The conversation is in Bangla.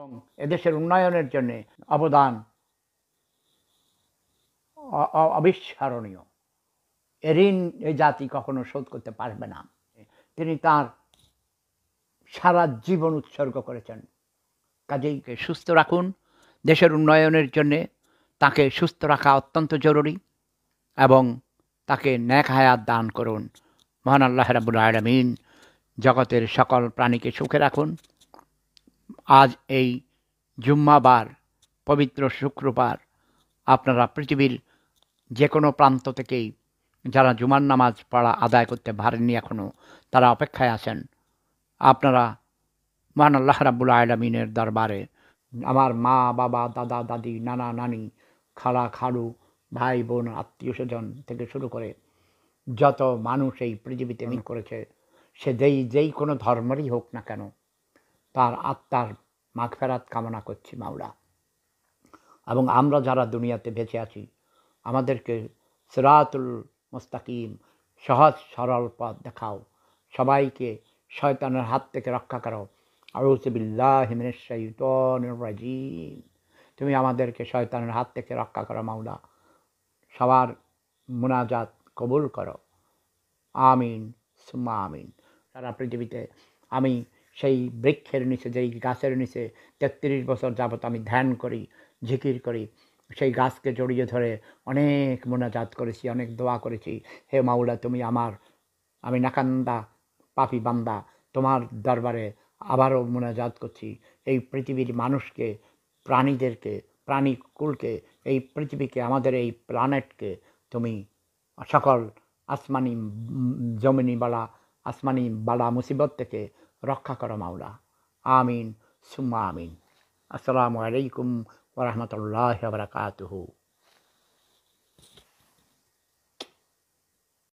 এবং এদেশের উন্নয়নের জন্যে অবদান অবিস্মরণীয় ঋণ এই জাতি কখনো শোধ করতে পারবে না তিনি তার সারা জীবন উৎসর্গ করেছেন কাজেই সুস্থ রাখুন দেশের উন্নয়নের জন্যে তাকে সুস্থ রাখা অত্যন্ত জরুরি এবং তাকে ন্যাক হায়াত দান করুন মহান আল্লাহ রাবুল আলমিন জগতের সকল প্রাণীকে সুখে রাখুন আজ এই জুম্মাবার পবিত্র শুক্রবার আপনারা পৃথিবীর যে কোনো প্রান্ত থেকেই যারা জুমার নামাজ পড়া আদায় করতে পারেননি এখনও তারা অপেক্ষায় আছেন আপনারা মহান আল্লাহ রাবুল আলমিনের দরবারে আমার মা বাবা দাদা দাদি নানা নানি খালা খালু ভাই বোন আত্মীয় স্বজন থেকে শুরু করে যত মানুষ এই পৃথিবীতে মিল করেছে সে যেই যেই কোনো ধর্মেরই হোক না কেন তার আত্মার মাগফেরাত কামনা করছি মাওলা এবং আমরা যারা দুনিয়াতে বেঁচে আছি আমাদেরকে সিরাতুল মোস্তাকিম সহজ সরল পথ দেখাও সবাইকে শয়তানের হাত থেকে রক্ষা করো আউসবিল্লাহ তুমি আমাদেরকে শয়তানের হাত থেকে রক্ষা করো মাওলা সবার মুনাজাত কবুল করো আমিন সুম্মা আমিন সারা পৃথিবীতে আমি সেই বৃক্ষের নিচে যেই গাছের নিচে তেত্রিশ বছর যাবৎ আমি ধ্যান করি ঝিকির করি সেই গাছকে জড়িয়ে ধরে অনেক মোনাজাত করেছি অনেক দোয়া করেছি হে মাউলা তুমি আমার আমি নাকান্দা পাপি বান্দা তোমার দরবারে আবারও মোনাজাত করছি এই পৃথিবীর মানুষকে প্রাণীদেরকে প্রাণীকুলকে এই পৃথিবীকে আমাদের এই প্ল্যানেটকে তুমি সকল আসমানি জমিনিবালা আসমানি বালা মুসিবত থেকে রক্ষা করো মাওলা আমিন সুম্মা আমিন আসসালামু আলাইকুম ওরহমতুল্লাহ বারকাতহু